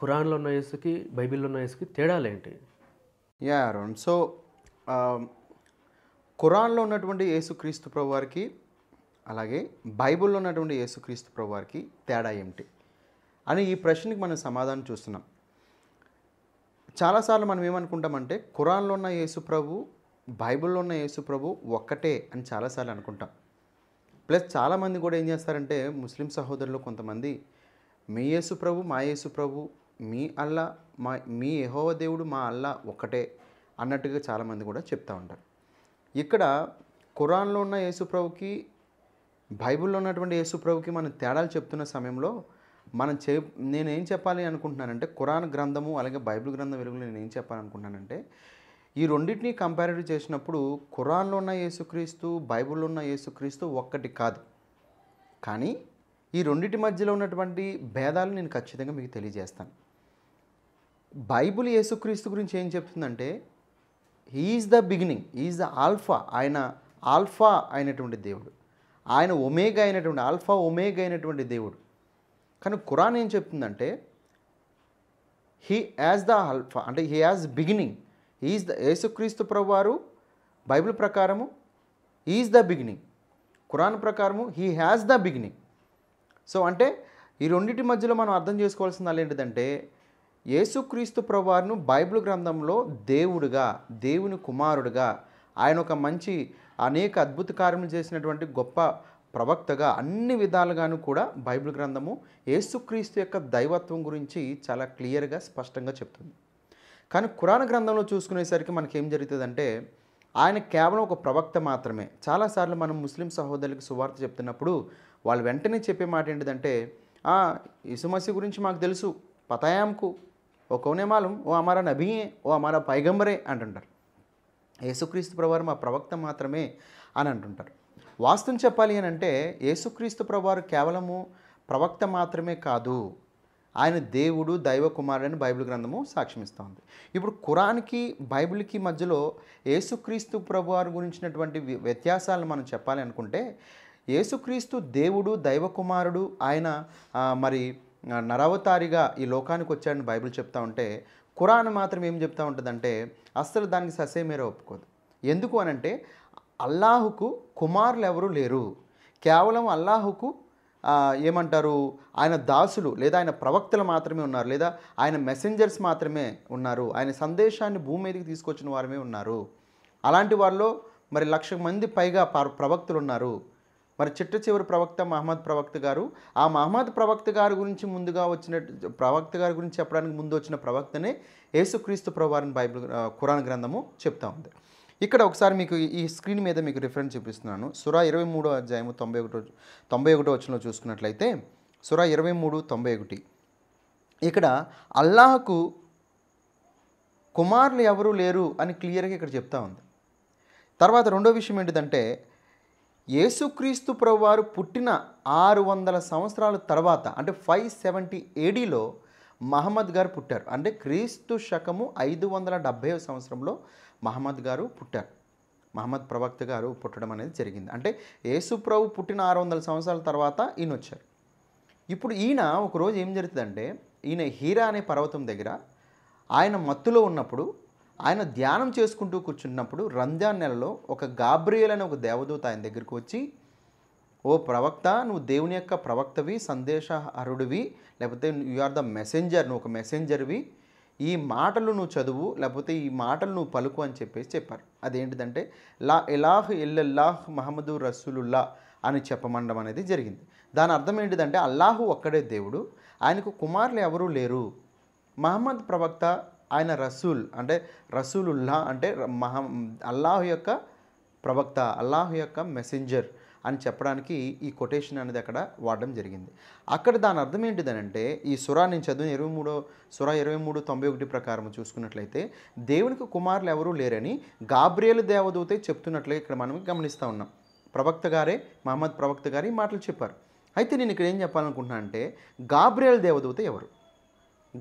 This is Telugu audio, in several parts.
ఖురాన్లో ఉన్న యేసుకి బైబిల్లో ఉన్న యేసుకి ఏంటి యా అరుణ్ సో ఖురాన్లో ఉన్నటువంటి యేసుక్రీస్తు వారికి అలాగే బైబిల్లో ఉన్నటువంటి యేసుక్రీస్తు వారికి తేడా ఏమిటి అని ఈ ప్రశ్నకి మనం సమాధానం చూస్తున్నాం చాలాసార్లు మనం ఏమనుకుంటామంటే ఖురాన్లో ఉన్న యేసు ప్రభు బైబిల్లో ఉన్న యేసు ప్రభు ఒక్కటే అని చాలాసార్లు అనుకుంటాం ప్లస్ చాలామంది కూడా ఏం చేస్తారంటే ముస్లిం సహోదరులు కొంతమంది మీ యేసు ప్రభు మా యేసు ప్రభు మీ అల్లా మా మీ యహోవ దేవుడు మా అల్లా ఒక్కటే అన్నట్టుగా చాలామంది కూడా చెప్తూ ఉంటారు ఇక్కడ ఖురాన్లో ఉన్న యేసుప్రభుకి బైబిల్లో ఉన్నటువంటి యేసుప్రభుకి మనం తేడాలు చెప్తున్న సమయంలో మనం చే నేనేం చెప్పాలి అనుకుంటున్నానంటే ఖురాన్ గ్రంథము అలాగే బైబిల్ గ్రంథం వెలుగులో నేను ఏం చెప్పాలనుకుంటున్నానంటే ఈ రెండింటిని కంపారిటివ్ చేసినప్పుడు ఖురాన్లో ఉన్న యేసుక్రీస్తు బైబిల్లో ఉన్న యేసుక్రీస్తు ఒక్కటి కాదు కానీ ఈ రెండింటి మధ్యలో ఉన్నటువంటి భేదాలు నేను ఖచ్చితంగా మీకు తెలియజేస్తాను బైబుల్ యేసుక్రీస్తు గురించి ఏం చెప్తుందంటే he is the beginning is the alpha ఆయన ఆల్ఫా అయినటువంటి దేవుడు ఆయన ఒమేగా అయినటువంటి ఆల్ఫా ఒమేగా అయినటువంటి దేవుడు కానీ ఖురాన్ ఏం చెప్తుందంటే హీ యాజ్ ద ఆల్ఫా అంటే he as beginning is the యేసుక్రీస్తు ప్రభువారు బైబిల్ ప్రకారము ఈజ్ ద బిగినింగ్ ఖురాన్ ప్రకారము he has the beginning so అంటే ఈ రెండింటి మధ్యలో మనం అర్థం చేసుకోవాల్సిన ఏంటిదంటే యేసుక్రీస్తు ప్రవారును బైబిల్ గ్రంథంలో దేవుడుగా దేవుని కుమారుడుగా ఆయన ఒక మంచి అనేక అద్భుత కార్యములు చేసినటువంటి గొప్ప ప్రవక్తగా అన్ని విధాలుగాను కూడా బైబిల్ గ్రంథము యేసుక్రీస్తు యొక్క దైవత్వం గురించి చాలా క్లియర్గా స్పష్టంగా చెప్తుంది కానీ కురాన గ్రంథంలో చూసుకునేసరికి మనకేం జరుగుతుందంటే ఆయన కేవలం ఒక ప్రవక్త మాత్రమే చాలాసార్లు మనం ముస్లిం సహోదరులకు సువార్త చెప్తున్నప్పుడు వాళ్ళు వెంటనే చెప్పే మాట ఏంటిదంటే యేసుమసి గురించి మాకు తెలుసు పతాయాంకు ఓ కౌనే మాలం ఓ అమారా నభియే ఓ అమారా పైగంబరే అంటుంటారు యేసుక్రీస్తు ప్రభువారు మా ప్రవక్త మాత్రమే అని అంటుంటారు వాస్తవం చెప్పాలి అని అంటే యేసుక్రీస్తు ప్రభువారు కేవలము ప్రవక్త మాత్రమే కాదు ఆయన దేవుడు దైవకుమారుడు అని బైబిల్ గ్రంథము సాక్ష్యమిస్తోంది ఇప్పుడు కురాన్కి బైబిల్కి మధ్యలో యేసుక్రీస్తు వారి గురించినటువంటి వ్యత్యాసాలను మనం చెప్పాలి అనుకుంటే యేసుక్రీస్తు దేవుడు దైవకుమారుడు ఆయన మరి నరావతారిగా ఈ లోకానికి వచ్చాడని బైబిల్ చెప్తా ఉంటే ఖురాన్ మాత్రం ఏం చెప్తా ఉంటుందంటే అస్సలు దానికి ససే మేర ఒప్పుకోదు ఎందుకు అనంటే అల్లాహుకు కుమారులు ఎవరు లేరు కేవలం అల్లాహుకు ఏమంటారు ఆయన దాసులు లేదా ఆయన ప్రవక్తలు మాత్రమే ఉన్నారు లేదా ఆయన మెసెంజర్స్ మాత్రమే ఉన్నారు ఆయన సందేశాన్ని భూమి మీదకి తీసుకొచ్చిన వారమే ఉన్నారు అలాంటి వారిలో మరి లక్ష మంది పైగా ప్రవక్తులు ఉన్నారు మరి చిట్ట చివరి ప్రవక్త మహమ్మద్ ప్రవక్త గారు ఆ మహమ్మద్ ప్రవక్త గారి గురించి ముందుగా వచ్చిన ప్రవక్త గారి గురించి చెప్పడానికి ముందు వచ్చిన ప్రవక్తనే యేసుక్రీస్తు ప్రవారిని బైబిల్ ఖురాన్ గ్రంథము చెప్తా ఉంది ఇక్కడ ఒకసారి మీకు ఈ స్క్రీన్ మీద మీకు రిఫరెన్స్ చూపిస్తున్నాను సురా ఇరవై మూడో అధ్యాయము తొంభై ఒకటో తొంభై ఒకటో వచ్చినలో చూసుకున్నట్లయితే సురా ఇరవై మూడు తొంభై ఒకటి ఇక్కడ అల్లాహకు కుమారులు ఎవరూ లేరు అని క్లియర్గా ఇక్కడ చెప్తా ఉంది తర్వాత రెండో విషయం ఏంటిదంటే యేసుక్రీస్తు ప్రభువారు పుట్టిన ఆరు వందల సంవత్సరాల తర్వాత అంటే ఫైవ్ సెవెంటీ ఏడీలో మహమ్మద్ గారు పుట్టారు అంటే క్రీస్తు శకము ఐదు వందల డెబ్భై సంవత్సరంలో మహమ్మద్ గారు పుట్టారు మహమ్మద్ ప్రవక్త గారు పుట్టడం అనేది జరిగింది అంటే యేసుప్రభు పుట్టిన ఆరు వందల సంవత్సరాల తర్వాత ఈయన వచ్చారు ఇప్పుడు ఈయన ఒకరోజు ఏం జరుగుతుందంటే ఈయన హీరా అనే పర్వతం దగ్గర ఆయన మత్తులో ఉన్నప్పుడు ఆయన ధ్యానం చేసుకుంటూ కూర్చున్నప్పుడు రంజాన్ నెలలో ఒక గాబ్రియల్ అనే ఒక దేవదూత ఆయన దగ్గరికి వచ్చి ఓ ప్రవక్త నువ్వు దేవుని యొక్క ప్రవక్తవి సందేశహరుడివి లేకపోతే యు ఆర్ ద మెసెంజర్ నువ్వు ఒక మెసెంజర్వి ఈ మాటలు నువ్వు చదువు లేకపోతే ఈ మాటలు నువ్వు పలుకు అని చెప్పేసి చెప్పారు అదేంటిదంటే లా ఇలాహ్ ఇల్లల్లాహ్ మహమ్మదు రసూలుల్లా అని చెప్పమండడం అనేది జరిగింది దాని అర్థం ఏంటిదంటే అల్లాహు ఒక్కడే దేవుడు ఆయనకు కుమారులు ఎవరూ లేరు మహమ్మద్ ప్రవక్త ఆయన రసూల్ అంటే రసూలుల్లా అంటే మహా అల్లాహ్ యొక్క ప్రవక్త అల్లాహ్ యొక్క మెసెంజర్ అని చెప్పడానికి ఈ కొటేషన్ అనేది అక్కడ వాడడం జరిగింది అక్కడ దాని అర్థం ఏంటిదనంటే ఈ సురా నేను చదివిన ఇరవై మూడో సురా ఇరవై మూడు తొంభై ఒకటి ప్రకారం చూసుకున్నట్లయితే దేవునికి కుమారులు ఎవరూ లేరని గాబ్రియలు దేవదూతే చెప్తున్నట్లుగా ఇక్కడ మనం గమనిస్తూ ఉన్నాం ప్రవక్త గారే మహమ్మద్ ప్రవక్త గారే ఈ మాటలు చెప్పారు అయితే నేను ఇక్కడ ఏం చెప్పాలనుకుంటున్నా అంటే గాబ్రియల్ దేవదూత ఎవరు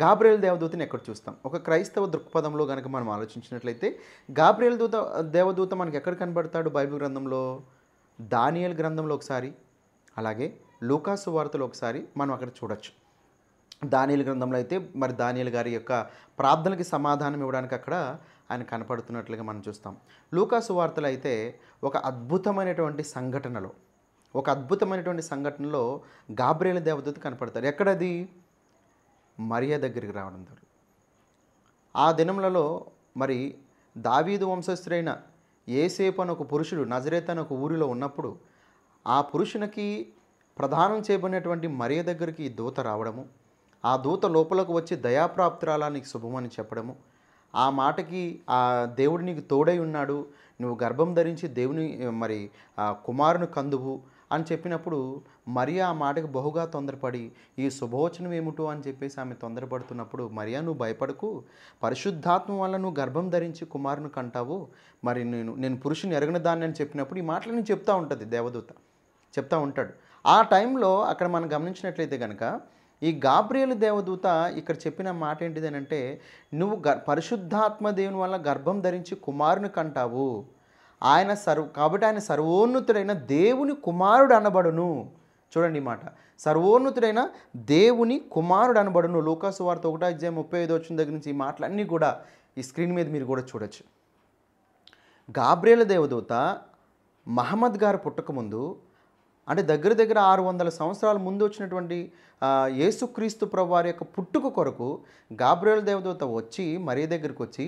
గాబ్రియల్ దేవదూతని ఎక్కడ చూస్తాం ఒక క్రైస్తవ దృక్పథంలో కనుక మనం ఆలోచించినట్లయితే గాబ్రియల్ దూత దేవదూత మనకి ఎక్కడ కనబడతాడు బైబిల్ గ్రంథంలో దానియల్ గ్రంథంలో ఒకసారి అలాగే లూకాసు వార్తలు ఒకసారి మనం అక్కడ చూడొచ్చు దానియల్ గ్రంథంలో అయితే మరి దానియల్ గారి యొక్క ప్రార్థనకి సమాధానం ఇవ్వడానికి అక్కడ ఆయన కనపడుతున్నట్లుగా మనం చూస్తాం లూకాసు వార్తలు అయితే ఒక అద్భుతమైనటువంటి సంఘటనలో ఒక అద్భుతమైనటువంటి సంఘటనలో గాబ్రియల్ దేవదూత కనపడతారు ఎక్కడది మరియా దగ్గరికి రావడం జరుగుతుంది ఆ దినములలో మరి దావీదు వంశస్థులైన ఏసేపు అని ఒక పురుషుడు నజరేత్ అని ఒక ఊరిలో ఉన్నప్పుడు ఆ పురుషునికి ప్రధానం చేయబడినటువంటి మరియ దగ్గరికి ఈ దూత రావడము ఆ దూత లోపలకు వచ్చి దయాప్రాప్తురాలానికి శుభమని చెప్పడము ఆ మాటకి ఆ దేవుడు నీకు తోడై ఉన్నాడు నువ్వు గర్భం ధరించి దేవుని మరి కుమారుని కందువు అని చెప్పినప్పుడు మరియా ఆ మాటకు బహుగా తొందరపడి ఈ శుభవచనం ఏమిటో అని చెప్పేసి ఆమె తొందరపడుతున్నప్పుడు మరియా నువ్వు భయపడకు పరిశుద్ధాత్మ వల్ల నువ్వు గర్భం ధరించి కుమారుని కంటావు మరి నేను నేను పురుషుని ఎరగిన దాన్ని అని చెప్పినప్పుడు ఈ మాటలు నేను చెప్తూ ఉంటుంది దేవదూత చెప్తా ఉంటాడు ఆ టైంలో అక్కడ మనం గమనించినట్లయితే కనుక ఈ గాబ్రియలు దేవదూత ఇక్కడ చెప్పిన మాట ఏంటిది అంటే నువ్వు గ పరిశుద్ధాత్మ దేవుని వల్ల గర్భం ధరించి కుమారుని కంటావు ఆయన సర్వ కాబట్టి ఆయన సర్వోన్నతుడైన దేవుని కుమారుడు అనబడును చూడండి మాట సర్వోన్నతుడైన దేవుని కుమారుడు అనబడును లోకాసు వార్త ఒకటో అధ్యాయం ముప్పై ఐదు వచ్చిన దగ్గర నుంచి ఈ మాటలన్నీ కూడా ఈ స్క్రీన్ మీద మీరు కూడా చూడొచ్చు గాబ్రేల దేవదూత మహమ్మద్ గారు పుట్టకముందు అంటే దగ్గర దగ్గర ఆరు వందల సంవత్సరాల ముందు వచ్చినటువంటి యేసుక్రీస్తు వారి యొక్క పుట్టుక కొరకు గాబ్రేల దేవదూత వచ్చి మరీ దగ్గరికి వచ్చి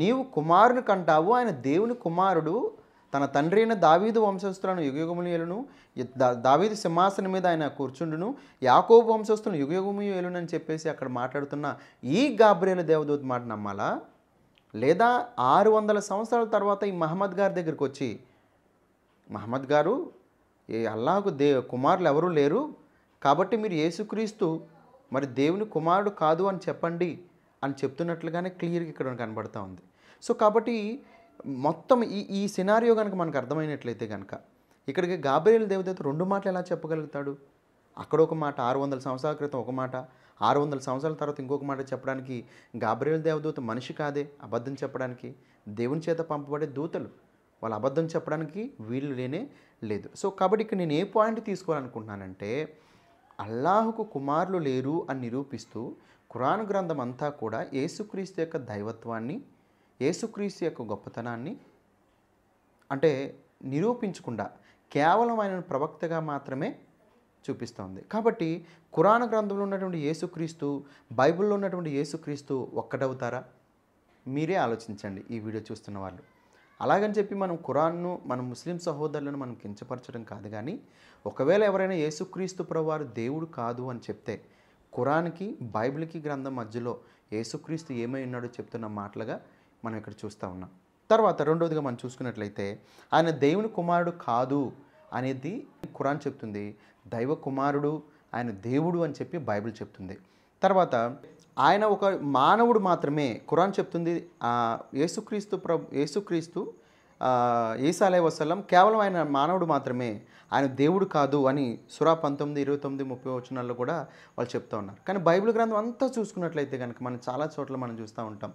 నీవు కుమారుని కంటావు ఆయన దేవుని కుమారుడు తన తండ్రి అయిన దావీదు వంశస్థులను యుగయుగములు ఏలును దావీదు సింహాసనం మీద ఆయన కూర్చుండును యాకోబు వంశస్థులను యుగయుగము ఏలును అని చెప్పేసి అక్కడ మాట్లాడుతున్న ఈ గాబ్రియల దేవదూత్ మాట నమ్మాలా లేదా ఆరు వందల సంవత్సరాల తర్వాత ఈ మహమ్మద్ గారి దగ్గరికి వచ్చి మహమ్మద్ గారు ఏ అల్లాహకు దే కుమారులు ఎవరూ లేరు కాబట్టి మీరు యేసుక్రీస్తు మరి దేవుని కుమారుడు కాదు అని చెప్పండి అని చెప్తున్నట్లుగానే క్లియర్గా ఇక్కడ కనబడుతూ ఉంది సో కాబట్టి మొత్తం ఈ ఈ సినారియో కనుక మనకు అర్థమైనట్లయితే కనుక ఇక్కడికి గాబ్రియల్ దేవదేవత రెండు మాటలు ఎలా చెప్పగలుగుతాడు అక్కడ ఒక మాట ఆరు వందల సంవత్సరాల క్రితం ఒక మాట ఆరు వందల సంవత్సరాల తర్వాత ఇంకొక మాట చెప్పడానికి గాబ్రియల్ దేవదూత మనిషి కాదే అబద్ధం చెప్పడానికి దేవుని చేత పంపబడే దూతలు వాళ్ళు అబద్ధం చెప్పడానికి వీళ్ళు లేనే లేదు సో కాబట్టి ఇక్కడ నేను ఏ పాయింట్ తీసుకోవాలనుకుంటున్నానంటే అల్లాహుకు కుమారులు లేరు అని నిరూపిస్తూ ఖురాన్ గ్రంథం అంతా కూడా యేసుక్రీస్తు యొక్క దైవత్వాన్ని యేసుక్రీస్తు యొక్క గొప్పతనాన్ని అంటే నిరూపించకుండా కేవలం ఆయన ప్రవక్తగా మాత్రమే చూపిస్తోంది కాబట్టి కురాణ గ్రంథంలో ఉన్నటువంటి యేసుక్రీస్తు బైబిల్లో ఉన్నటువంటి యేసుక్రీస్తు ఒక్కటవుతారా మీరే ఆలోచించండి ఈ వీడియో చూస్తున్న వాళ్ళు అలాగని చెప్పి మనం కురాన్ను మన ముస్లిం సహోదరులను మనం కించపరచడం కాదు కానీ ఒకవేళ ఎవరైనా యేసుక్రీస్తు ప్రవారు దేవుడు కాదు అని చెప్తే కురాన్కి బైబిల్కి గ్రంథం మధ్యలో యేసుక్రీస్తు ఏమై ఉన్నాడో చెప్తున్న మాటలుగా మనం ఇక్కడ చూస్తూ ఉన్నాం తర్వాత రెండవదిగా మనం చూసుకున్నట్లయితే ఆయన దేవుని కుమారుడు కాదు అనేది ఖురాన్ చెప్తుంది దైవ కుమారుడు ఆయన దేవుడు అని చెప్పి బైబిల్ చెప్తుంది తర్వాత ఆయన ఒక మానవుడు మాత్రమే ఖురాన్ చెప్తుంది యేసుక్రీస్తు ప్ర యేసుక్రీస్తు ఈసాలే అలై వసలం కేవలం ఆయన మానవుడు మాత్రమే ఆయన దేవుడు కాదు అని సురా పంతొమ్మిది ఇరవై తొమ్మిది ముప్పై వచ్చినాల్లో కూడా వాళ్ళు చెప్తూ ఉన్నారు కానీ బైబిల్ గ్రంథం అంతా చూసుకున్నట్లయితే కనుక మనం చాలా చోట్ల మనం చూస్తూ ఉంటాం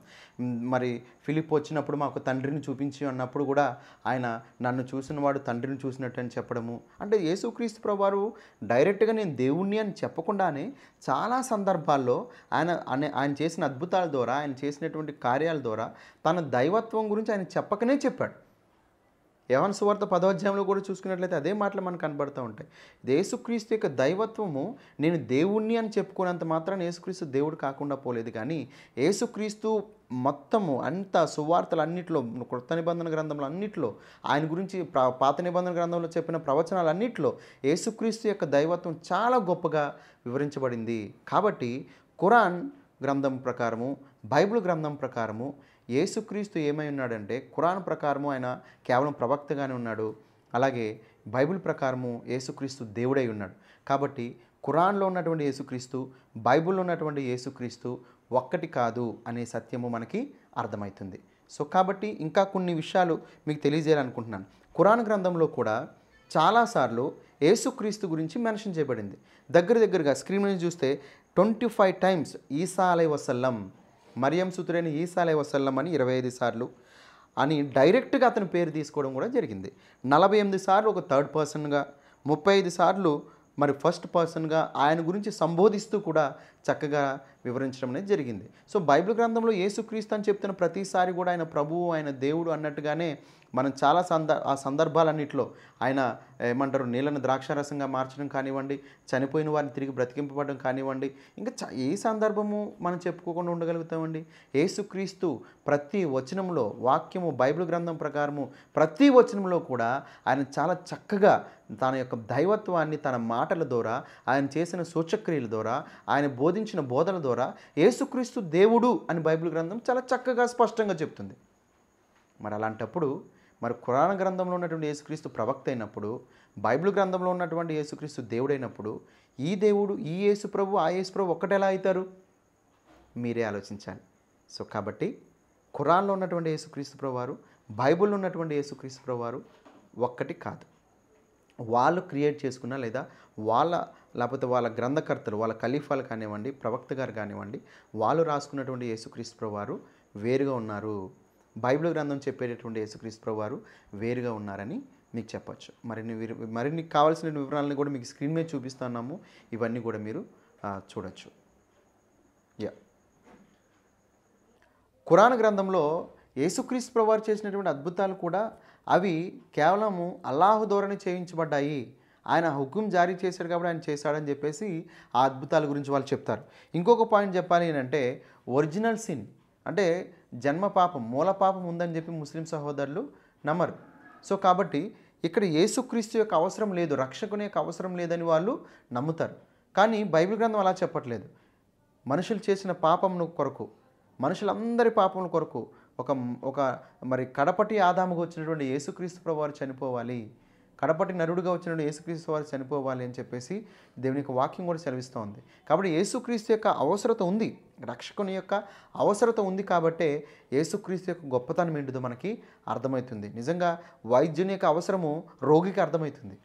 మరి ఫిలిప్ వచ్చినప్పుడు మాకు తండ్రిని చూపించి అన్నప్పుడు కూడా ఆయన నన్ను చూసిన వాడు తండ్రిని చూసినట్టు అని చెప్పడము అంటే యేసుక్రీస్తు ప్రభువారు డైరెక్ట్గా నేను దేవుణ్ణి అని చెప్పకుండానే చాలా సందర్భాల్లో ఆయన ఆయన చేసిన అద్భుతాల ద్వారా ఆయన చేసినటువంటి కార్యాల ద్వారా తన దైవత్వం గురించి ఆయన చెప్పకనే చెప్పాడు యవన సువార్త పదోధ్యాయంలో కూడా చూసుకున్నట్లయితే అదే మాటలు మనకు కనబడుతూ ఉంటాయి యేసుక్రీస్తు యొక్క దైవత్వము నేను దేవుణ్ణి అని చెప్పుకున్నంత మాత్రం యేసుక్రీస్తు దేవుడు కాకుండా పోలేదు కానీ యేసుక్రీస్తు మొత్తము అంత సువార్తలు అన్నింటిలో కృత నిబంధన గ్రంథంలో అన్నింటిలో ఆయన గురించి పాత నిబంధన గ్రంథంలో చెప్పిన ప్రవచనాలు అన్నింటిలో యేసుక్రీస్తు యొక్క దైవత్వం చాలా గొప్పగా వివరించబడింది కాబట్టి ఖురాన్ గ్రంథం ప్రకారము బైబిల్ గ్రంథం ప్రకారము యేసుక్రీస్తు ఏమై ఉన్నాడంటే ఖురాన్ ప్రకారము ఆయన కేవలం ప్రవక్తగానే ఉన్నాడు అలాగే బైబిల్ ప్రకారము యేసుక్రీస్తు దేవుడై ఉన్నాడు కాబట్టి ఖురాన్లో ఉన్నటువంటి యేసుక్రీస్తు బైబిల్లో ఉన్నటువంటి యేసుక్రీస్తు ఒక్కటి కాదు అనే సత్యము మనకి అర్థమవుతుంది సో కాబట్టి ఇంకా కొన్ని విషయాలు మీకు తెలియజేయాలనుకుంటున్నాను కురాన్ గ్రంథంలో కూడా చాలాసార్లు యేసుక్రీస్తు గురించి మెన్షన్ చేయబడింది దగ్గర దగ్గరగా స్క్రీన్ నుంచి చూస్తే ట్వంటీ ఫైవ్ టైమ్స్ ఈసా అలై వసల్లం మరియం సుతురైన ఈసాలే వసల్లం అని ఇరవై ఐదు సార్లు అని డైరెక్ట్గా అతని పేరు తీసుకోవడం కూడా జరిగింది నలభై ఎనిమిది సార్లు ఒక థర్డ్ పర్సన్గా ముప్పై ఐదు సార్లు మరి ఫస్ట్ పర్సన్గా ఆయన గురించి సంబోధిస్తూ కూడా చక్కగా వివరించడం అనేది జరిగింది సో బైబిల్ గ్రంథంలో యేసుక్రీస్తు అని చెప్తున్న ప్రతిసారి కూడా ఆయన ప్రభువు ఆయన దేవుడు అన్నట్టుగానే మనం చాలా సందర్ ఆ సందర్భాలన్నింటిలో ఆయన ఏమంటారు నీళ్ళను ద్రాక్షారసంగా మార్చడం కానివ్వండి చనిపోయిన వారిని తిరిగి బ్రతికింపబడడం కానివ్వండి ఇంకా ఏ సందర్భము మనం చెప్పుకోకుండా ఉండగలుగుతామండి యేసుక్రీస్తు ప్రతి వచనంలో వాక్యము బైబిల్ గ్రంథం ప్రకారము ప్రతి వచనంలో కూడా ఆయన చాలా చక్కగా తన యొక్క దైవత్వాన్ని తన మాటల ద్వారా ఆయన చేసిన సూచక్రియల ద్వారా ఆయన బోధించిన బోధల ద్వారా ద్వారా యేసుక్రీస్తు దేవుడు అని బైబిల్ గ్రంథం చాలా చక్కగా స్పష్టంగా చెప్తుంది మరి అలాంటప్పుడు మరి కురాణ గ్రంథంలో ఉన్నటువంటి యేసుక్రీస్తు ప్రవక్త అయినప్పుడు బైబిల్ గ్రంథంలో ఉన్నటువంటి యేసుక్రీస్తు దేవుడైనప్పుడు ఈ దేవుడు ఈ యేసు ప్రభు ఆ యేసు ప్రభు ఒక్కటెలా అవుతారు మీరే ఆలోచించాలి సో కాబట్టి కురాన్లో ఉన్నటువంటి యేసుక్రీస్తు ప్రభువారు బైబిల్లో ఉన్నటువంటి యేసుక్రీస్తు ప్రభువారు ఒక్కటి కాదు వాళ్ళు క్రియేట్ చేసుకున్న లేదా వాళ్ళ లేకపోతే వాళ్ళ గ్రంథకర్తలు వాళ్ళ ఖలీఫాలు కానివ్వండి ప్రవక్త గారు కానివ్వండి వాళ్ళు రాసుకున్నటువంటి యేసుక్రీస్తు వారు వేరుగా ఉన్నారు బైబిల్ గ్రంథం చెప్పేటటువంటి యేసుక్రీస్తు వారు వేరుగా ఉన్నారని మీకు చెప్పచ్చు మరిన్ని మరిన్ని కావాల్సిన వివరాలను కూడా మీకు స్క్రీన్ మీద చూపిస్తున్నాము ఇవన్నీ కూడా మీరు చూడొచ్చు యా కురాన్ గ్రంథంలో యేసుక్రీస్తు వారు చేసినటువంటి అద్భుతాలు కూడా అవి కేవలము అల్లాహు ధోరణి చేయించబడ్డాయి ఆయన హుకుం జారీ చేశాడు కాబట్టి ఆయన చేశాడని చెప్పేసి ఆ అద్భుతాల గురించి వాళ్ళు చెప్తారు ఇంకొక పాయింట్ చెప్పాలి ఏంటంటే ఒరిజినల్ సిన్ అంటే జన్మ పాపం మూల పాపం ఉందని చెప్పి ముస్లిం సహోదరులు నమ్మరు సో కాబట్టి ఇక్కడ యేసుక్రీస్తు యొక్క అవసరం లేదు రక్షకుని యొక్క అవసరం లేదని వాళ్ళు నమ్ముతారు కానీ బైబిల్ గ్రంథం అలా చెప్పట్లేదు మనుషులు చేసిన పాపమును కొరకు మనుషులందరి పాపముల కొరకు ఒక ఒక మరి కడపటి ఆదాముకు వచ్చినటువంటి యేసుక్రీస్తు ప్రభువారు చనిపోవాలి కడపటి నరుడుగా వచ్చినటువంటి యేసుక్రీస్తు వారు చనిపోవాలి అని చెప్పేసి దేవుని యొక్క వాక్యం కూడా సెలవిస్తోంది కాబట్టి యేసుక్రీస్తు యొక్క అవసరత ఉంది రక్షకుని యొక్క అవసరత ఉంది కాబట్టే యేసుక్రీస్తు యొక్క గొప్పతనం ఏంటిదో మనకి అర్థమవుతుంది నిజంగా వైద్యుని యొక్క అవసరము రోగికి అర్థమవుతుంది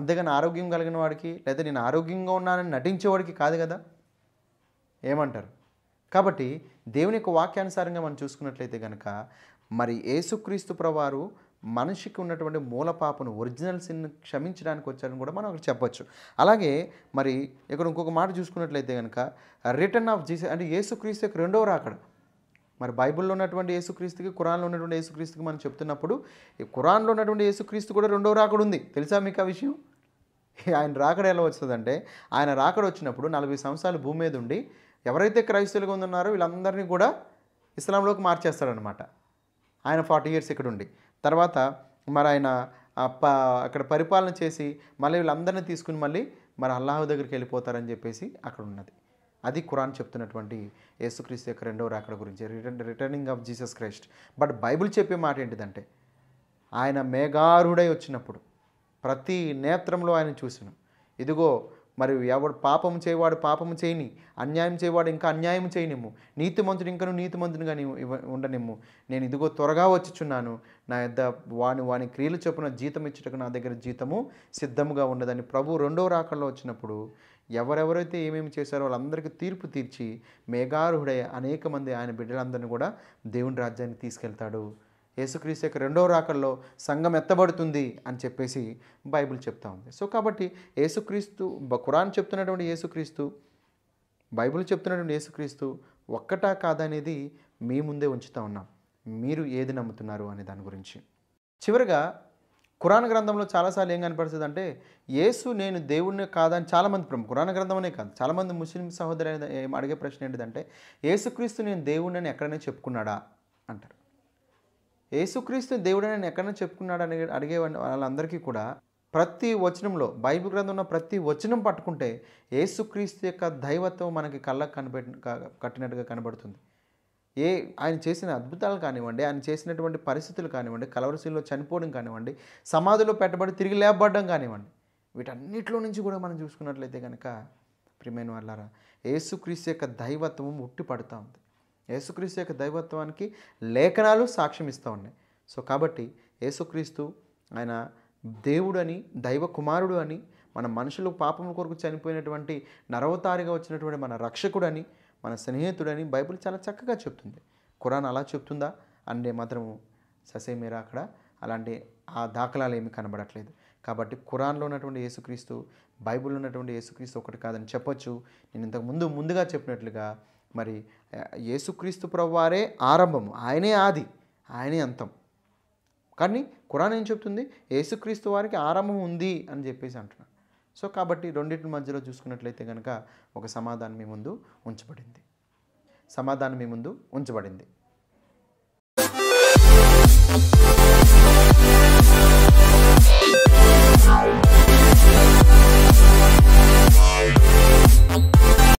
అంతేగాని ఆరోగ్యం కలిగిన వాడికి లేదా నేను ఆరోగ్యంగా ఉన్నానని నటించేవాడికి కాదు కదా ఏమంటారు కాబట్టి దేవుని యొక్క వాక్యానుసారంగా మనం చూసుకున్నట్లయితే కనుక మరి యేసుక్రీస్తు ప్రవారు మనిషికి ఉన్నటువంటి మూల పాపను ఒరిజినల్ సిన్ క్షమించడానికి వచ్చారని కూడా మనం అక్కడ చెప్పచ్చు అలాగే మరి ఇక్కడ ఇంకొక మాట చూసుకున్నట్లయితే కనుక రిటర్న్ ఆఫ్ జీసస్ అంటే ఏసుక్రీస్తు యొక్క రెండవ రాకడ మరి బైబిల్లో ఉన్నటువంటి యేసుక్రీస్తుకి కురాన్లో ఉన్నటువంటి యేసుక్రీస్తుకి మనం చెప్తున్నప్పుడు ఈ కురాన్లో ఉన్నటువంటి యేసుక్రీస్తు కూడా రెండవ రాకడ ఉంది తెలుసా మీకు ఆ విషయం ఆయన రాకడ ఎలా వస్తుందంటే ఆయన రాకడ వచ్చినప్పుడు నలభై సంవత్సరాలు భూమి మీద ఉండి ఎవరైతే క్రైస్తవులుగా ఉన్నారో వీళ్ళందరినీ కూడా ఇస్లాంలోకి మార్చేస్తాడనమాట ఆయన ఫార్టీ ఇయర్స్ ఇక్కడ ఉండి తర్వాత మరి ఆయన అక్కడ పరిపాలన చేసి మళ్ళీ వీళ్ళందరినీ తీసుకుని మళ్ళీ మరి అల్లాహ దగ్గరికి వెళ్ళిపోతారని చెప్పేసి అక్కడ ఉన్నది అది ఖురాన్ చెప్తున్నటువంటి యేసుక్రీస్తు యొక్క రెండవ రాకడ గురించి return returning of Jesus Christ but Bible చెప్పే మాట ఏంటిదంటే ఆయన మేఘారుడై వచ్చినప్పుడు ప్రతి నేత్రంలో ఆయన చూసిన ఇదిగో మరి ఎవడు పాపము చేయవాడు పాపము చేయని అన్యాయం చేయవాడు ఇంకా అన్యాయం చేయనిమ్ము నీతిమంతుడు ఇంకను నీతిమంతునిగా నీవు ఇవ ఉండనిమ్ము నేను ఇదిగో త్వరగా వచ్చిచున్నాను నా యొద్ద వాని వాని క్రియలు చొప్పున జీతం ఇచ్చుటకు నా దగ్గర జీతము సిద్ధముగా ఉండదని ప్రభు రెండో రాకల్లో వచ్చినప్పుడు ఎవరెవరైతే ఏమేమి చేశారో వాళ్ళందరికీ తీర్పు తీర్చి మేఘారుహుడై అనేక మంది ఆయన బిడ్డలందరినీ కూడా దేవుని రాజ్యానికి తీసుకెళ్తాడు యేసుక్రీస్తు యొక్క రెండవ రాకల్లో సంఘం ఎత్తబడుతుంది అని చెప్పేసి బైబిల్ చెప్తా ఉంది సో కాబట్టి యేసుక్రీస్తు ఖురాన్ చెప్తున్నటువంటి యేసుక్రీస్తు బైబిల్ చెప్తున్నటువంటి యేసుక్రీస్తు ఒక్కటా కాదనేది మీ ముందే ఉంచుతా ఉన్నాం మీరు ఏది నమ్ముతున్నారు అనే దాని గురించి చివరిగా కురాన్ గ్రంథంలో చాలాసార్లు ఏం కనపడుతుంది అంటే యేసు నేను దేవుణ్ణి కాదని చాలామంది ప్రముఖ గ్రంథం గ్రంథమనే కాదు చాలామంది ముస్లిం సహోదరు అడిగే ప్రశ్న ఏంటిదంటే యేసుక్రీస్తు నేను దేవుణ్ణి అని ఎక్కడైనా చెప్పుకున్నాడా అంటారు యేసుక్రీస్తు దేవుడు ఎక్కడైనా చెప్పుకున్నాడు అని అడిగే వాళ్ళందరికీ కూడా ప్రతి వచనంలో బైబిల్ ఉన్న ప్రతి వచనం పట్టుకుంటే యేసుక్రీస్తు యొక్క దైవత్వం మనకి కళ్ళకు కనబెట్ కట్టినట్టుగా కనబడుతుంది ఏ ఆయన చేసిన అద్భుతాలు కానివ్వండి ఆయన చేసినటువంటి పరిస్థితులు కానివ్వండి కలవరశీల్లో చనిపోవడం కానివ్వండి సమాధిలో పెట్టబడి తిరిగి లేపబడడం కానివ్వండి వీటన్నిటిలో నుంచి కూడా మనం చూసుకున్నట్లయితే కనుక ప్రియమైన వాళ్ళారా ఏసుక్రీస్తు యొక్క దైవత్వం ఉట్టిపడుతూ ఉంది యేసుక్రీస్తు యొక్క దైవత్వానికి లేఖనాలు సాక్ష్యం ఇస్తూ ఉన్నాయి సో కాబట్టి యేసుక్రీస్తు ఆయన దేవుడు అని దైవ కుమారుడు అని మన మనుషులు పాపం కొరకు చనిపోయినటువంటి నరవతారిగా వచ్చినటువంటి మన రక్షకుడని మన స్నేహితుడని బైబిల్ చాలా చక్కగా చెప్తుంది ఖురాన్ అలా చెప్తుందా అంటే మాత్రము ససేమీరా అక్కడ అలాంటి ఆ దాఖలాలు ఏమి కనబడట్లేదు కాబట్టి ఖురాన్లో ఉన్నటువంటి యేసుక్రీస్తు బైబిల్లో ఉన్నటువంటి యేసుక్రీస్తు ఒకటి కాదని చెప్పొచ్చు నేను ఇంతకు ముందు ముందుగా చెప్పినట్లుగా మరి యేసుక్రీస్తు ప్రభువారే ఆరంభము ఆయనే ఆది ఆయనే అంతం కానీ కురాన్ ఏం చెప్తుంది యేసుక్రీస్తు వారికి ఆరంభం ఉంది అని చెప్పేసి అంటున్నాను సో కాబట్టి రెండింటి మధ్యలో చూసుకున్నట్లయితే కనుక ఒక సమాధానం మీ ముందు ఉంచబడింది సమాధానం మీ ముందు ఉంచబడింది Thank you.